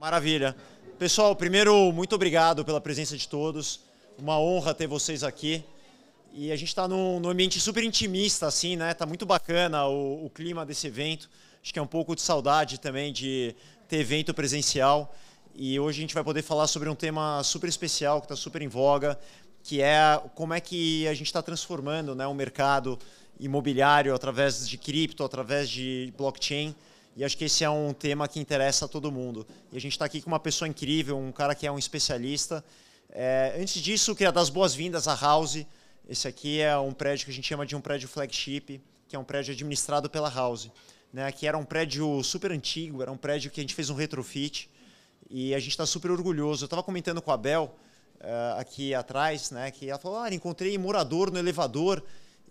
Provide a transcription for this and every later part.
Maravilha. Pessoal, primeiro, muito obrigado pela presença de todos. Uma honra ter vocês aqui. E a gente está num, num, ambiente super intimista, assim, né? Tá muito bacana o, o, clima desse evento. Acho que é um pouco de saudade também de ter evento presencial. E hoje a gente vai poder falar sobre um tema super especial que está super em voga, que é como é que a gente está transformando né, o mercado imobiliário através de cripto, através de blockchain. E acho que esse é um tema que interessa a todo mundo. E a gente está aqui com uma pessoa incrível, um cara que é um especialista. É, antes disso, queria dar as boas-vindas à House. Esse aqui é um prédio que a gente chama de um prédio flagship, que é um prédio administrado pela House, né? que era um prédio super antigo, era um prédio que a gente fez um retrofit e a gente está super orgulhoso. Eu estava comentando com a Bel uh, aqui atrás, né? que ela falou, ah, encontrei morador no elevador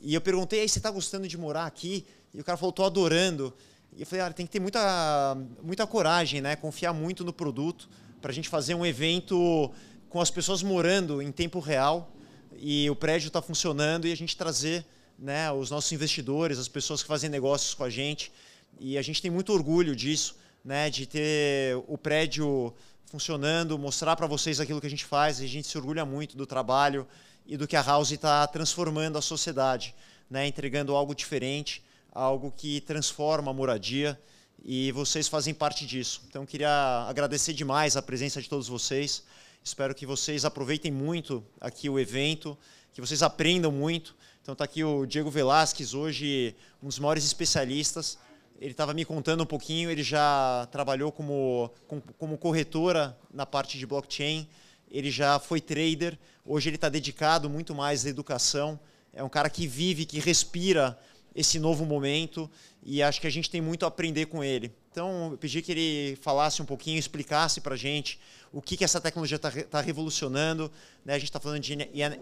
e eu perguntei, aí você está gostando de morar aqui? E o cara falou, estou adorando. E eu falei, ah, tem que ter muita, muita coragem, né? Confiar muito no produto para a gente fazer um evento com as pessoas morando em tempo real e o prédio está funcionando e a gente trazer né, os nossos investidores, as pessoas que fazem negócios com a gente. E a gente tem muito orgulho disso, né, de ter o prédio funcionando, mostrar para vocês aquilo que a gente faz. A gente se orgulha muito do trabalho e do que a House está transformando a sociedade, né, entregando algo diferente algo que transforma a moradia e vocês fazem parte disso. Então, queria agradecer demais a presença de todos vocês. Espero que vocês aproveitem muito aqui o evento, que vocês aprendam muito. Então, está aqui o Diego Velasquez, hoje um dos maiores especialistas. Ele estava me contando um pouquinho, ele já trabalhou como, como corretora na parte de blockchain, ele já foi trader, hoje ele está dedicado muito mais à educação. É um cara que vive, que respira esse novo momento e acho que a gente tem muito a aprender com ele. Então, eu pedi que ele falasse um pouquinho, explicasse para a gente o que, que essa tecnologia está tá revolucionando. Né? A gente está falando de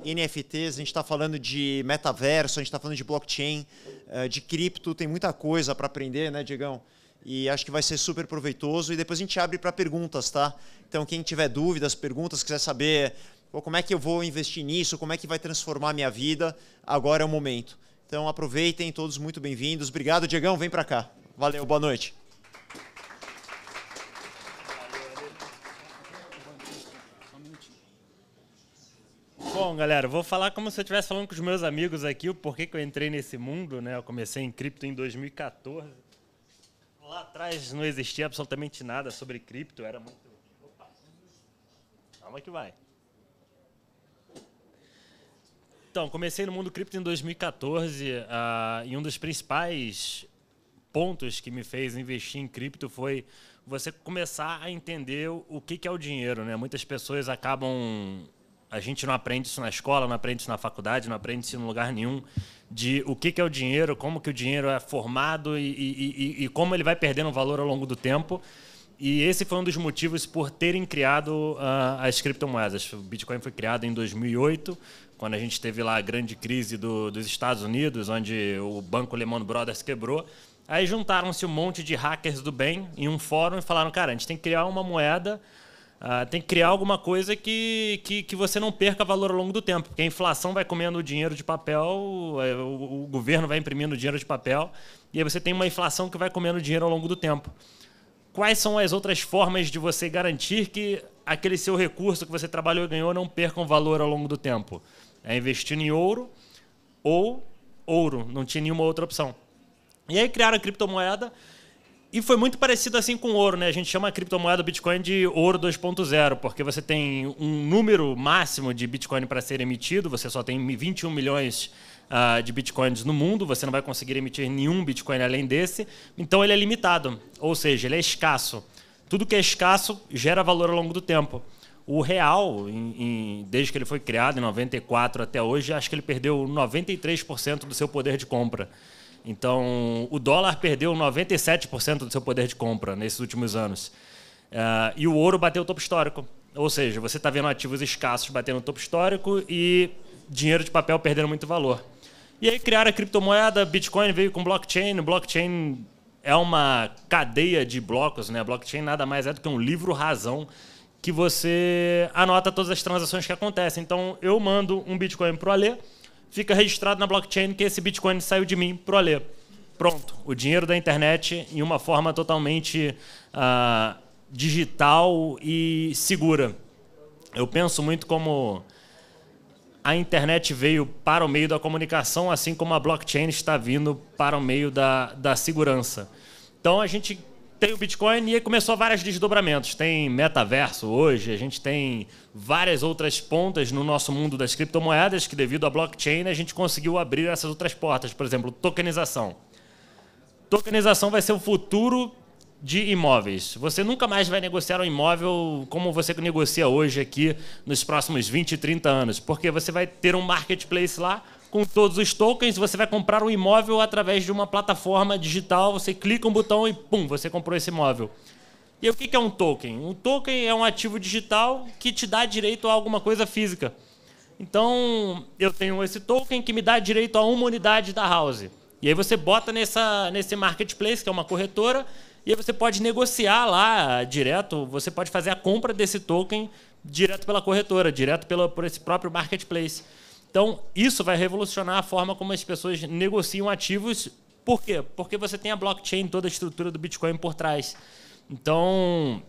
NFTs, a gente está falando de metaverso, a gente está falando de blockchain, eh, de cripto, tem muita coisa para aprender, né, Diegão? E acho que vai ser super proveitoso. E depois a gente abre para perguntas, tá? Então, quem tiver dúvidas, perguntas, quiser saber como é que eu vou investir nisso, como é que vai transformar a minha vida, agora é o momento. Então aproveitem, todos muito bem-vindos. Obrigado, Diegão, vem para cá. Valeu, boa noite. Bom, galera, vou falar como se eu estivesse falando com os meus amigos aqui, o porquê que eu entrei nesse mundo, né? Eu comecei em cripto em 2014. Lá atrás não existia absolutamente nada sobre cripto, era muito. Opa. Calma que vai. Então, comecei no mundo cripto em 2014 uh, ah, e um dos principais pontos que me fez investir em cripto foi você começar a entender o que, que é o dinheiro. Né? Muitas pessoas acabam. A gente não aprende isso na escola, não aprende isso na faculdade, não aprende isso em lugar nenhum de o que, que é o dinheiro, como que o dinheiro é formado e, e, e, e como ele vai perdendo valor ao longo do tempo. E esse foi um dos motivos por terem criado uh, as criptomoedas. O Bitcoin foi criado em 2008, quando a gente teve lá a grande crise do, dos Estados Unidos, onde o banco Lehman Brothers quebrou. Aí juntaram-se um monte de hackers do bem em um fórum e falaram: cara, a gente tem que criar uma moeda, uh, tem que criar alguma coisa que, que, que, você não perca valor ao longo do tempo, porque a inflação vai comendo o dinheiro de papel, eh, o, o governo vai imprimindo dinheiro de papel, e aí você tem uma inflação que vai comendo dinheiro ao longo do tempo quais são as outras formas de você garantir que aquele seu recurso que você trabalhou e ganhou não perca um valor ao longo do tempo? É investindo em ouro ou ouro, não tinha nenhuma outra opção. E aí criaram a criptomoeda e foi muito parecido assim com ouro, né? A gente chama a criptomoeda Bitcoin de ouro 2.0, porque você tem um número máximo de Bitcoin para ser emitido, você só tem 21 milhões uh, de bitcoins no mundo, você não vai conseguir emitir nenhum bitcoin além desse, então ele é limitado, ou seja, ele é escasso. Tudo que é escasso gera valor ao longo do tempo. O real, em, em, desde que ele foi criado, em 94 até hoje, acho que ele perdeu 93% do seu poder de compra. Então, o dólar perdeu 97% do seu poder de compra nesses últimos anos. Uh, e o ouro bateu o topo histórico. Ou seja, você está vendo ativos escassos batendo o topo histórico e dinheiro de papel perdendo muito valor. E aí criaram a criptomoeda, Bitcoin veio com blockchain, blockchain é uma cadeia de blocos, né? Blockchain nada mais é do que um livro razão que você anota todas as transações que acontecem. Então eu mando um Bitcoin pro Alê, fica registrado na blockchain que esse Bitcoin saiu de mim pro Alê. Pronto, o dinheiro da internet em uma forma totalmente uh, digital e segura. Eu penso muito como a internet veio para o meio da comunicação, assim como a blockchain está vindo para o meio da, da segurança. Então a gente tem o Bitcoin e começou vários desdobramentos. Tem metaverso hoje, a gente tem várias outras pontas no nosso mundo das criptomoedas que, devido à blockchain, a gente conseguiu abrir essas outras portas. Por exemplo, tokenização. Tokenização vai ser o futuro de imóveis. Você nunca mais vai negociar um imóvel como você negocia hoje aqui nos próximos 20, 30 anos, porque você vai ter um marketplace lá com todos os tokens, você vai comprar um imóvel através de uma plataforma digital, você clica um botão e pum, você comprou esse imóvel. E o que é um token? Um token é um ativo digital que te dá direito a alguma coisa física. Então, eu tenho esse token que me dá direito a uma unidade da house. E aí você bota nessa, nesse marketplace, que é uma corretora, e aí você pode negociar lá direto, você pode fazer a compra desse token direto pela corretora, direto pela, por esse próprio marketplace. Então, isso vai revolucionar a forma como as pessoas negociam ativos. Por quê? Porque você tem a blockchain, toda a estrutura do Bitcoin por trás. Então,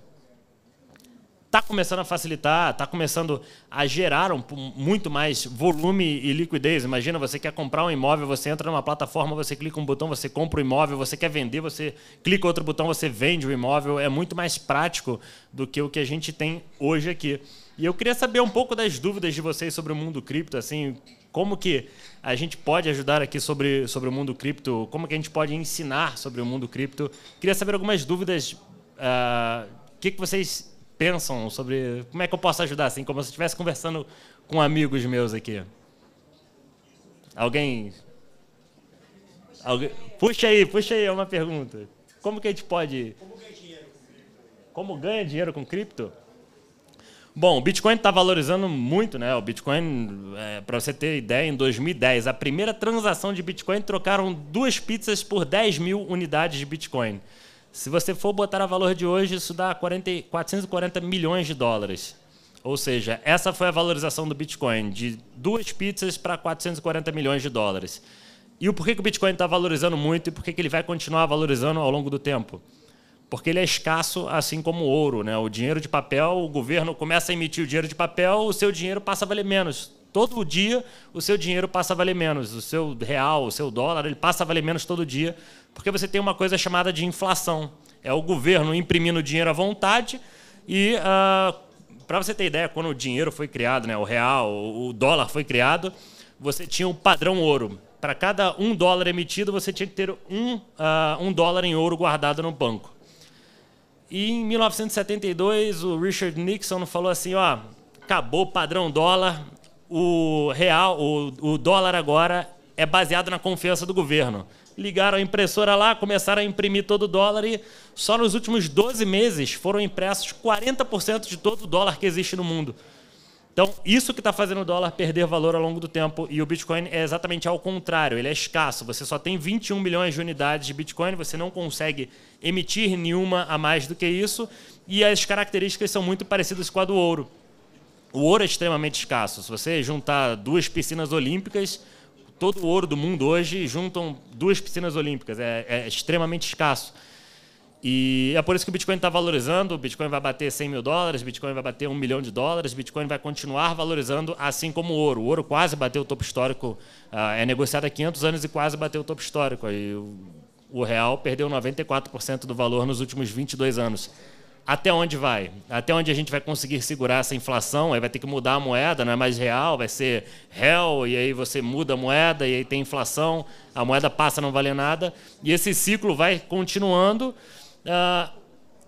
está começando a facilitar, está começando a gerar um, muito mais volume e liquidez. Imagina, você quer comprar um imóvel, você entra numa plataforma, você clica um botão, você compra o um imóvel, você quer vender, você clica outro botão, você vende o imóvel. É muito mais prático do que o que a gente tem hoje aqui. E eu queria saber um pouco das dúvidas de vocês sobre o mundo cripto, assim, como que a gente pode ajudar aqui sobre, sobre o mundo cripto, como que a gente pode ensinar sobre o mundo cripto. Queria saber algumas dúvidas, ah, o uh, que, que vocês pensam sobre como é que eu posso ajudar, assim, como se eu estivesse conversando com amigos meus aqui. Alguém... Alguém... Puxa aí, puxa aí, é uma pergunta. Como que a gente pode... Como ganha dinheiro com cripto? Bom, o Bitcoin está valorizando muito, né? O Bitcoin, é, para você ter ideia, em 2010, a primeira transação de Bitcoin trocaram duas pizzas por 10 mil unidades de Bitcoin. Se você for botar a valor de hoje, isso dá 40, 440 milhões de dólares. Ou seja, essa foi a valorização do Bitcoin, de duas pizzas para 440 milhões de dólares. E o porquê que o Bitcoin está valorizando muito e porquê que ele vai continuar valorizando ao longo do tempo? Porque ele é escasso, assim como o ouro. Né? O dinheiro de papel, o governo começa a emitir o dinheiro de papel, o seu dinheiro passa a valer menos todo dia o seu dinheiro passa a valer menos, o seu real, o seu dólar, ele passa a valer menos todo dia, porque você tem uma coisa chamada de inflação. É o governo imprimindo dinheiro à vontade e, ah, para você ter ideia, quando o dinheiro foi criado, né, o real, o dólar foi criado, você tinha o um padrão ouro. Para cada um dólar emitido, você tinha que ter um, ah, um dólar em ouro guardado no banco. E em 1972, o Richard Nixon falou assim: ó, acabou o padrão dólar, o real, o, o dólar agora é baseado na confiança do governo. Ligaram a impressora lá, começaram a imprimir todo o dólar e só nos últimos 12 meses foram impressos 40% de todo o dólar que existe no mundo. Então, isso que está fazendo o dólar perder valor ao longo do tempo. E o Bitcoin é exatamente ao contrário, ele é escasso. Você só tem 21 milhões de unidades de Bitcoin, você não consegue emitir nenhuma a mais do que isso. E as características são muito parecidas com a do ouro. O ouro é extremamente escasso. Se você juntar duas piscinas olímpicas, todo o ouro do mundo hoje juntam duas piscinas olímpicas. É, é extremamente escasso. E é por isso que o Bitcoin está valorizando. O Bitcoin vai bater 100 mil dólares, o Bitcoin vai bater 1 milhão de dólares, o Bitcoin vai continuar valorizando, assim como o ouro. O ouro quase bateu o topo histórico. Ah, é negociado há 500 anos e quase bateu o topo histórico. Aí o real perdeu 94% do valor nos últimos 22 anos até onde vai? Até onde a gente vai conseguir segurar essa inflação? Aí vai ter que mudar a moeda, não é mais real, vai ser real, e aí você muda a moeda, e aí tem inflação, a moeda passa a não valer nada. E esse ciclo vai continuando uh,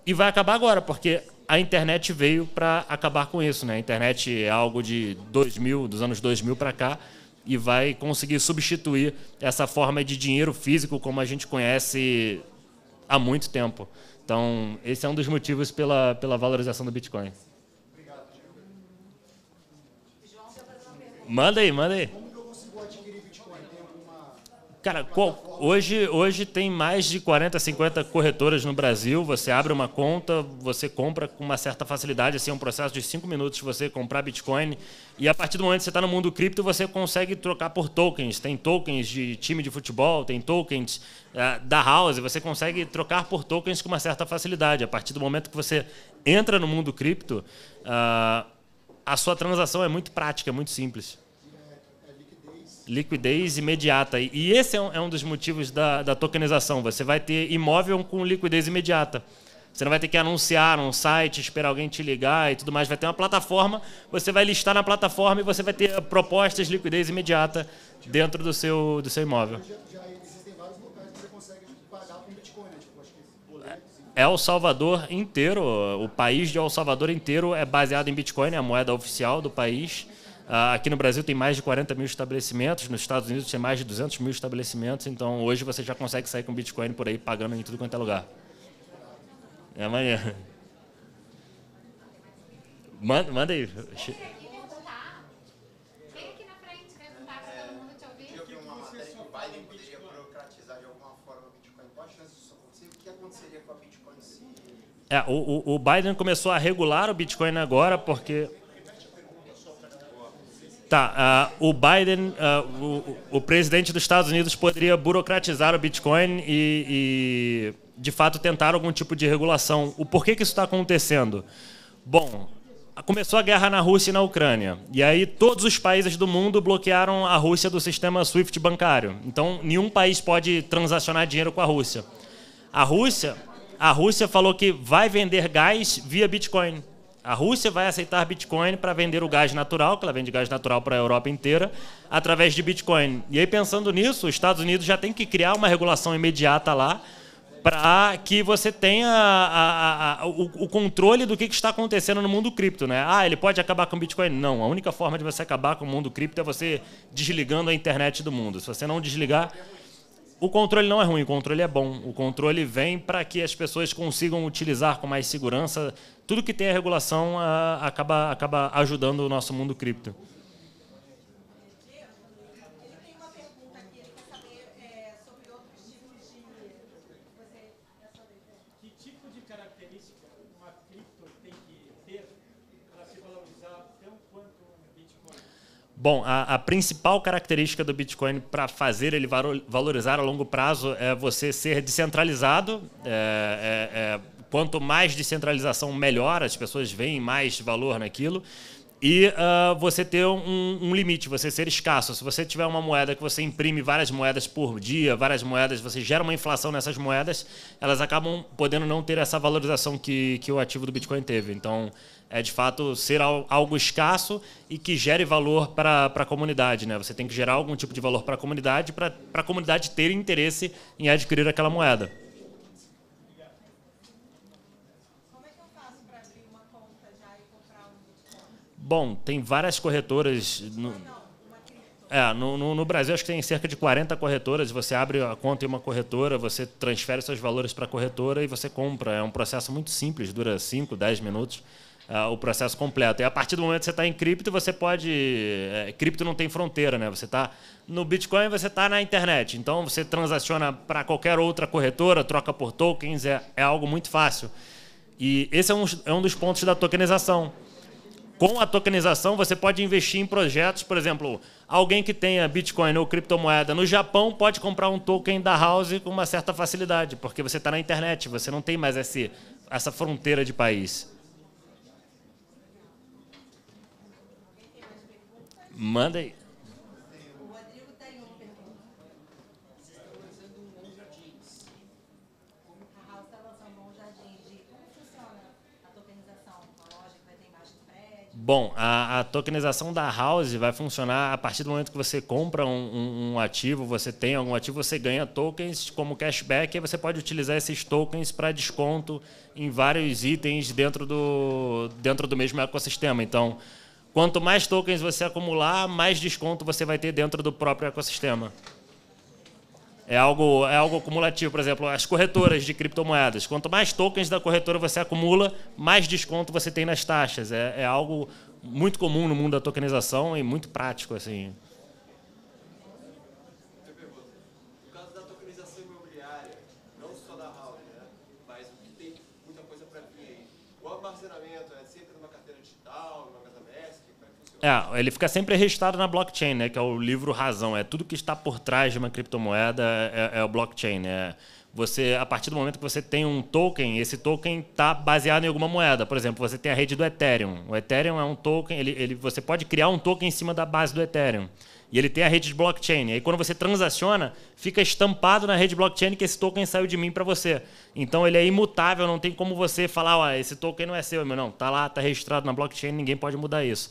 e vai acabar agora, porque a internet veio para acabar com isso. Né? A internet é algo de 2000, dos anos 2000 para cá, e vai conseguir substituir essa forma de dinheiro físico como a gente conhece há muito tempo. Então, esse é um dos motivos pela, pela valorização do Bitcoin. Obrigado, Manda aí, manda aí. Cara, qual, hoje, hoje tem mais de 40, 50 corretoras no Brasil. Você abre uma conta, você compra com uma certa facilidade. Assim, é um processo de 5 minutos você comprar Bitcoin. E a partir do momento que você está no mundo cripto, você consegue trocar por tokens. Tem tokens de time de futebol, tem tokens uh, da house. Você consegue trocar por tokens com uma certa facilidade. A partir do momento que você entra no mundo cripto, uh, a sua transação é muito prática, é muito simples liquidez imediata. E esse é um, é um dos motivos da, da, tokenização. Você vai ter imóvel com liquidez imediata. Você não vai ter que anunciar um site, esperar alguém te ligar e tudo mais. Vai ter uma plataforma, você vai listar na plataforma e você vai ter propostas de liquidez imediata dentro do seu, do seu imóvel. Né? Tipo, é El Salvador inteiro, o país de El Salvador inteiro é baseado em Bitcoin, é a moeda oficial do país. Ah, aqui no Brasil tem mais de 40 mil estabelecimentos, nos Estados Unidos tem mais de 200 mil estabelecimentos, então hoje você já consegue sair com Bitcoin por aí pagando em tudo quanto é lugar. É amanhã. Manda, manda aí. É, né? tá é o, o Biden começou a regular o Bitcoin agora porque Tá, uh, o Biden, uh, o, o, presidente dos Estados Unidos poderia burocratizar o Bitcoin e, e de fato, tentar algum tipo de regulação. O porquê que isso está acontecendo? Bom, começou a guerra na Rússia e na Ucrânia. E aí todos os países do mundo bloquearam a Rússia do sistema SWIFT bancário. Então, nenhum país pode transacionar dinheiro com a Rússia. A Rússia, a Rússia falou que vai vender gás via Bitcoin. A Rússia vai aceitar Bitcoin para vender o gás natural, que ela vende gás natural para a Europa inteira, através de Bitcoin. E aí, pensando nisso, os Estados Unidos já tem que criar uma regulação imediata lá para que você tenha a, a, a, o, o, controle do que, que, está acontecendo no mundo cripto. Né? Ah, ele pode acabar com o Bitcoin? Não. A única forma de você acabar com o mundo cripto é você desligando a internet do mundo. Se você não desligar, o controle não é ruim, o controle é bom. O controle vem para que as pessoas consigam utilizar com mais segurança. Tudo que tem a regulação ah, acaba, acaba ajudando o nosso mundo cripto. Bom, a, a, principal característica do Bitcoin para fazer ele valorizar a longo prazo é você ser descentralizado. É, é, é, quanto mais descentralização, melhor, as pessoas veem mais valor naquilo. E uh, você ter um, um, limite, você ser escasso. Se você tiver uma moeda que você imprime várias moedas por dia, várias moedas, você gera uma inflação nessas moedas, elas acabam podendo não ter essa valorização que, que o ativo do Bitcoin teve. Então, é de fato ser algo escasso e que gere valor para a comunidade. Né? Você tem que gerar algum tipo de valor para a comunidade, para a comunidade ter interesse em adquirir aquela moeda. Bom, tem várias corretoras. No, ah, é, no, no, no, Brasil acho que tem cerca de 40 corretoras. Você abre a conta em uma corretora, você transfere seus valores para a corretora e você compra. É um processo muito simples, dura 5, 10 minutos. Ah, o processo completo. E a partir do momento que você está em cripto, você pode. É, cripto não tem fronteira, né? Você está no Bitcoin, você está na internet. Então você transaciona para qualquer outra corretora, troca por tokens, é, é algo muito fácil. E esse é um, é um dos pontos da tokenização. Com a tokenização, você pode investir em projetos, por exemplo, alguém que tenha Bitcoin ou criptomoeda no Japão pode comprar um token da House com uma certa facilidade, porque você está na internet, você não tem mais esse, essa fronteira de país. Manda aí. O Rodrigo tem uma pergunta. um bom A House está lançando um bom Como funciona a tokenização? loja que vai ter embaixo do Bom, a, a, tokenização da House vai funcionar a partir do momento que você compra um, um, um ativo, você tem algum ativo, você ganha tokens como cashback e você pode utilizar esses tokens para desconto em vários itens dentro do, dentro do mesmo ecossistema. Então Quanto mais tokens você acumular, mais desconto você vai ter dentro do próprio ecossistema. É algo, é algo acumulativo, por exemplo, as corretoras de criptomoedas. Quanto mais tokens da corretora você acumula, mais desconto você tem nas taxas. É, é algo muito comum no mundo da tokenização e muito prático. assim. É, ele fica sempre registrado na blockchain, né? Que é o livro Razão. É tudo que está por trás de uma criptomoeda é, é, é o blockchain. né? você, a partir do momento que você tem um token, esse token está baseado em alguma moeda. Por exemplo, você tem a rede do Ethereum. O Ethereum é um token, ele, ele, você pode criar um token em cima da base do Ethereum. E ele tem a rede de blockchain. E aí, quando você transaciona, fica estampado na rede blockchain que esse token saiu de mim para você. Então, ele é imutável, não tem como você falar, ó, esse token não é seu, meu. Não, tá lá, tá registrado na blockchain, ninguém pode mudar isso.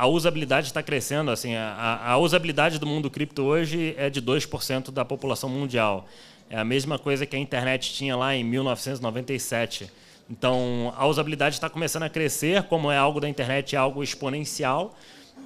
a usabilidade está crescendo. Assim, a, a, usabilidade do mundo cripto hoje é de 2% da população mundial. É a mesma coisa que a internet tinha lá em 1997. Então, a usabilidade está começando a crescer, como é algo da internet, é algo exponencial.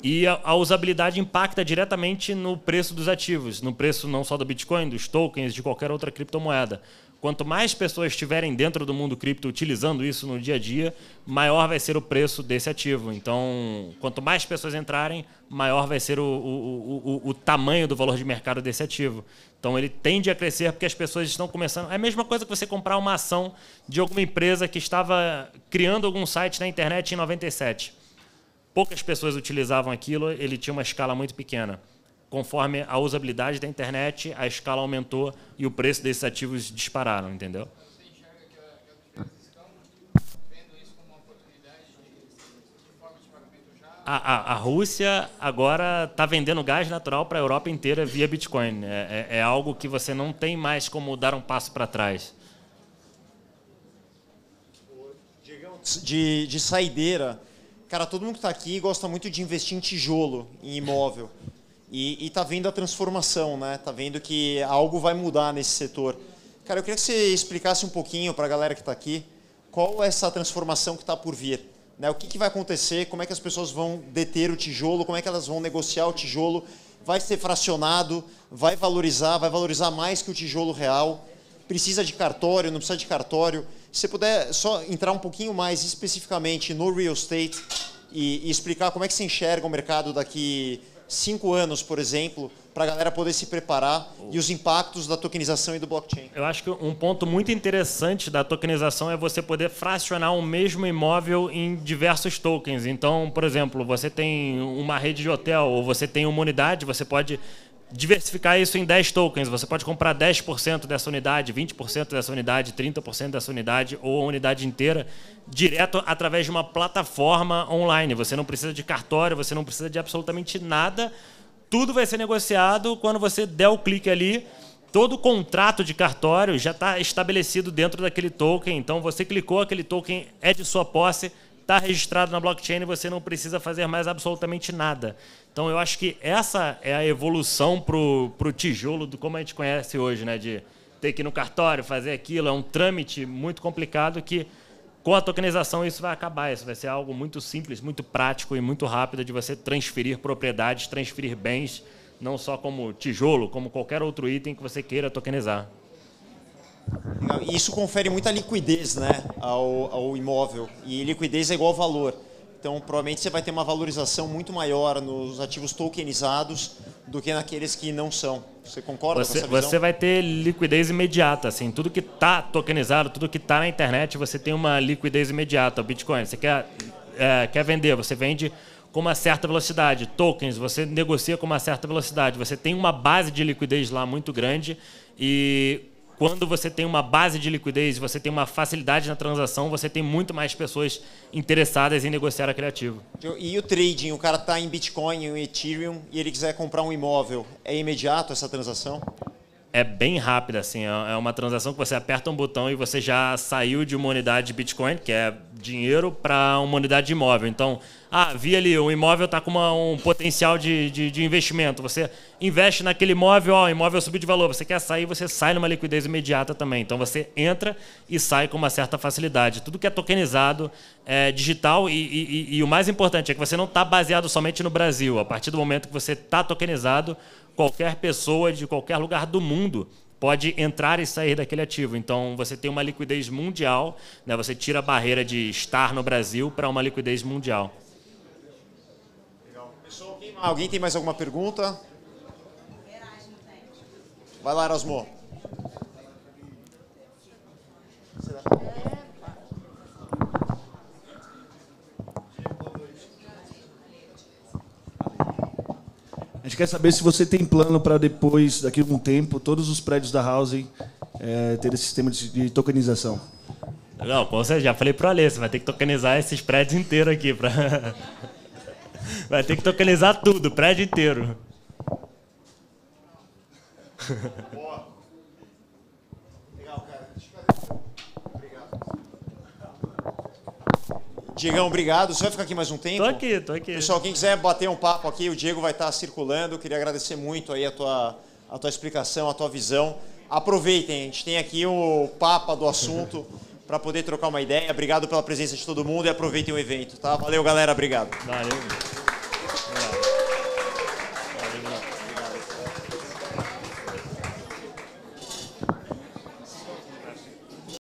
E a, a usabilidade impacta diretamente no preço dos ativos, no preço não só do Bitcoin, dos tokens, de qualquer outra criptomoeda. Quanto mais pessoas estiverem dentro do mundo cripto utilizando isso no dia a dia, maior vai ser o preço desse ativo. Então, quanto mais pessoas entrarem, maior vai ser o, o, o, o tamanho do valor de mercado desse ativo. Então, ele tende a crescer porque as pessoas estão começando. É a mesma coisa que você comprar uma ação de alguma empresa que estava criando algum site na internet em 97. Poucas pessoas utilizavam aquilo, ele tinha uma escala muito pequena conforme a usabilidade da internet, a escala aumentou e o preço desses ativos dispararam, entendeu? A, a, a Rússia agora está vendendo gás natural para a Europa inteira via Bitcoin. É, é, é algo que você não tem mais como dar um passo para trás. De, de saideira, cara, todo mundo que está aqui gosta muito de investir em tijolo, em imóvel. E está vendo a transformação, né? Está vendo que algo vai mudar nesse setor. Cara, eu queria que você explicasse um pouquinho para a galera que está aqui qual é essa transformação que está por vir. Né? O que, que vai acontecer? Como é que as pessoas vão deter o tijolo? Como é que elas vão negociar o tijolo? Vai ser fracionado? Vai valorizar? Vai valorizar mais que o tijolo real? Precisa de cartório? Não precisa de cartório? Se você puder só entrar um pouquinho mais especificamente no real estate e, e explicar como é que se enxerga o mercado daqui cinco anos, por exemplo, para a galera poder se preparar e os impactos da tokenização e do blockchain? Eu acho que um ponto muito interessante da tokenização é você poder fracionar o mesmo imóvel em diversos tokens. Então, por exemplo, você tem uma rede de hotel ou você tem uma unidade, você pode diversificar isso em 10 tokens. Você pode comprar 10% dessa unidade, 20% dessa unidade, 30% dessa unidade ou a unidade inteira direto através de uma plataforma online. Você não precisa de cartório, você não precisa de absolutamente nada. Tudo vai ser negociado quando você der o clique ali. Todo o contrato de cartório já está estabelecido dentro daquele token. Então, você clicou, aquele token é de sua posse está registrado na blockchain e você não precisa fazer mais absolutamente nada. Então, eu acho que essa é a evolução para o tijolo do como a gente conhece hoje, né? de ter que ir no cartório, fazer aquilo. É um trâmite muito complicado que, com a tokenização, isso vai acabar. Isso vai ser algo muito simples, muito prático e muito rápido de você transferir propriedades, transferir bens, não só como tijolo, como qualquer outro item que você queira tokenizar isso confere muita liquidez né, ao, ao imóvel. E liquidez é igual valor. Então, provavelmente você vai ter uma valorização muito maior nos ativos tokenizados do que naqueles que não são. Você concorda você, com essa visão? Você vai ter liquidez imediata, assim, tudo que está tokenizado, tudo que está na internet, você tem uma liquidez imediata. O Bitcoin, você quer, é, quer vender, você vende com uma certa velocidade. Tokens, você negocia com uma certa velocidade. Você tem uma base de liquidez lá muito grande e quando você tem uma base de liquidez, você tem uma facilidade na transação, você tem muito mais pessoas interessadas em negociar aquele ativo. E o trading? O cara está em Bitcoin, em Ethereum, e ele quiser comprar um imóvel. É imediato essa transação? é bem rápida, assim. É, é uma transação que você aperta um botão e você já saiu de uma unidade de Bitcoin, que é dinheiro para uma unidade de imóvel. Então, ah, vi ali, o imóvel está com uma, um potencial de, de, de, investimento. Você investe naquele imóvel, ó, o imóvel subiu de valor. Você quer sair, você sai numa liquidez imediata também. Então, você entra e sai com uma certa facilidade. Tudo que é tokenizado é digital e, e, e o mais importante é que você não está baseado somente no Brasil. A partir do momento que você está tokenizado, qualquer pessoa de qualquer lugar do mundo pode entrar e sair daquele ativo. Então, você tem uma liquidez mundial, né? você tira a barreira de estar no Brasil para uma liquidez mundial. Legal. alguém tem mais alguma pergunta? Vai lá, Erasmo. A gente quer saber se você tem plano para depois, daqui a algum tempo, todos os prédios da housing é, ter esse sistema de, de tokenização. Não, com certeza. Já falei para o Alê, você vai ter que tokenizar esses prédios inteiros aqui. Pra... Vai ter que tokenizar tudo, prédio inteiro. Boa. Diegão, obrigado. Você vai ficar aqui mais um tempo? Tô aqui, tô aqui. Pessoal, quem quiser bater um papo aqui, o Diego vai estar circulando. Eu queria agradecer muito aí a tua, a tua explicação, a tua visão. Aproveitem, a gente tem aqui o papa do assunto para poder trocar uma ideia. Obrigado pela presença de todo mundo e aproveitem o evento, tá? Valeu, galera. Obrigado. Valeu.